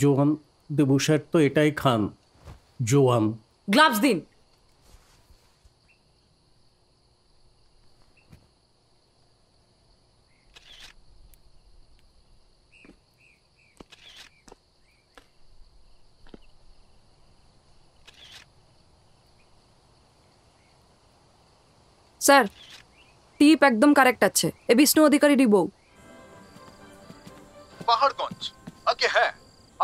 জোয়ান দেবু স্যার তো এটাই খান জোয়ান গ্লাভস দিন স্যার টিপ একদম কারেক্ট আছে এ বিষ্ণু অধিকারী বউ পাহাড়গঞ্জ আগে হ্যাঁ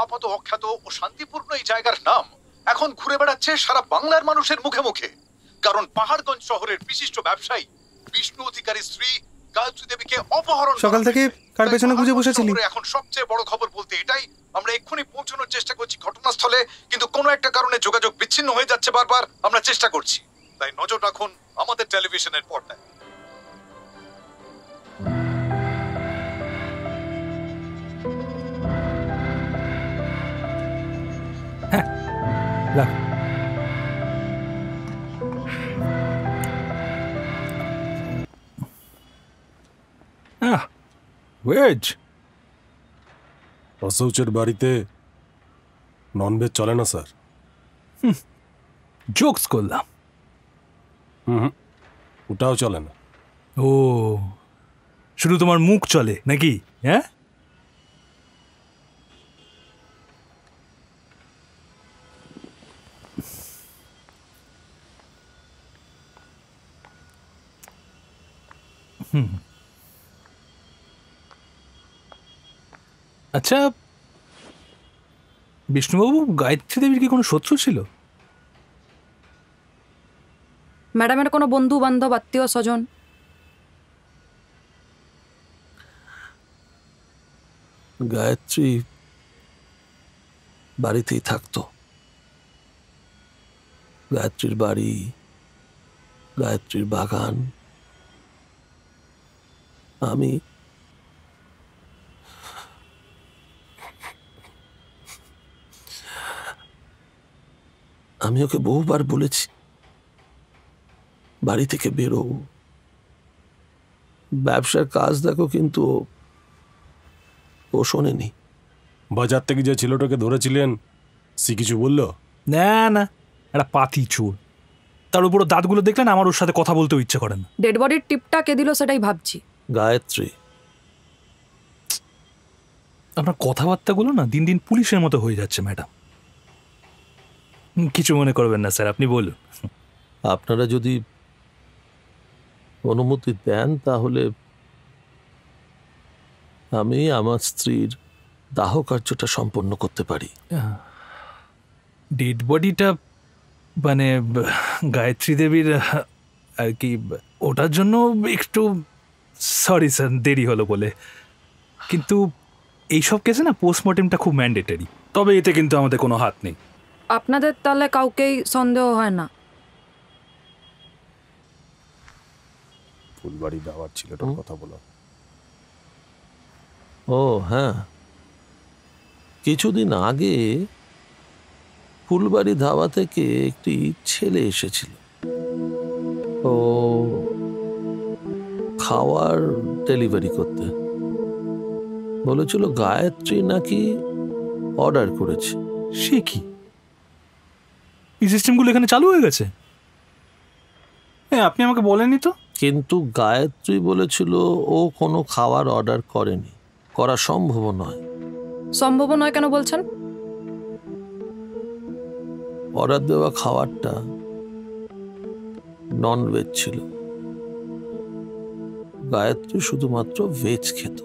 আপাত অখ্যাত ও শান্তিপূর্ণ এই জায়গার নাম এখন ঘুরে বেড়াচ্ছে সারা বাংলার মানুষের মুখে মুখে কারণ পাহাড়গঞ্জ শহরের বিশিষ্ট ব্যবসায়ী বিষ্ণু অধিকারী শ্রী গায়ত্রী অপহরণ সকাল থেকে কার পেছনে গুজে বসেছিলি এখন সবচেয়ে বড় খবর বলতে এটাই আমরা এক্ষুনি পৌঁছানোর চেষ্টা করছি ঘটনাস্থলে কিন্তু কোনো একটা কারণে যোগাযোগ বিচ্ছিন্ন হয়ে যাচ্ছে বারবার আমরা চেষ্টা করছি তাই নজর রাখুন আমাদের টেলিভিশনের পর্দায় রাখো ভেজ অশৌচের বাড়িতে ননভেজ চলে না স্যার জোকস করলাম হুম ওটাও চলে না ও শুধু তোমার মুখ চলে নাকি হ্যাঁ আচ্ছা বিষ্ণুবাবু গায়ত্রী দেবীর কি কোনো শত্রু ছিল ম্যাডামের কোনো বন্ধু বান্ধব আত্মীয় স্বজন গায়ত্রী বাড়িতেই থাকতো গায়ত্রীর বাড়ি গায়ত্রীর বাগান আমি আমি ওকে বহুবার বলেছি বাড়ি থেকে বেরো ব্যবসার কাজ দেখো কিন্তু ও শোনেনি বাজার থেকে যে ছেলেটাকে ধরেছিলেন সে কিছু বলল না না একটা পাতি চোর তার উপর দাঁতগুলো দেখলেন আমার ওর সাথে কথা বলতেও ইচ্ছে করে না ডেড বডির টিপটা কে দিল সেটাই ভাবছি গায়ত্রী আপনার কথাবার্তাগুলো না দিন দিন পুলিশের মতো হয়ে যাচ্ছে ম্যাডাম কিছু মনে করবেন না স্যার আপনি বলুন আপনারা যদি অনুমতি দেন তাহলে আমি আমার স্ত্রীর দাহ কার্যটা সম্পন্ন করতে পারি ডেড বডিটা মানে গায়ত্রী দেবীর আর কি ওটার জন্য একটু সরি স্যার দেরি হলো বলে কিন্তু এইসব কেসে না পোস্টমর্টেমটা খুব ম্যান্ডেটারি তবে এতে কিন্তু আমাদের কোনো হাত নেই আপনাদের তাহলে কাউকেই সন্দেহ হয় না ফুলবাড়ি দাওয়ার ছিল কথা বলো ও হ্যাঁ কিছুদিন আগে ফুলবাড়ি ধাবা থেকে একটি ছেলে এসেছিল ও খাওয়ার ডেলিভারি করতে বলেছিল গায়ত্রী নাকি অর্ডার করেছে সে কি এই সিস্টেমগুলো এখানে চালু হয়ে গেছে হ্যাঁ আপনি আমাকে বলেননি তো কিন্তু গায়ত্রী বলেছিল ও কোনো খাবার অর্ডার করেনি করা সম্ভব নয় সম্ভব নয় কেন বলছেন অর্ডার দেওয়া খাবারটা ননভেজ ছিল গায়ত্রী শুধুমাত্র ভেজ খেত